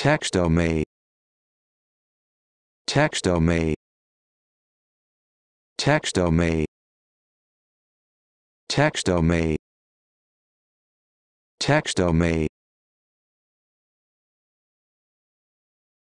Textome Textome Textome Textome Textome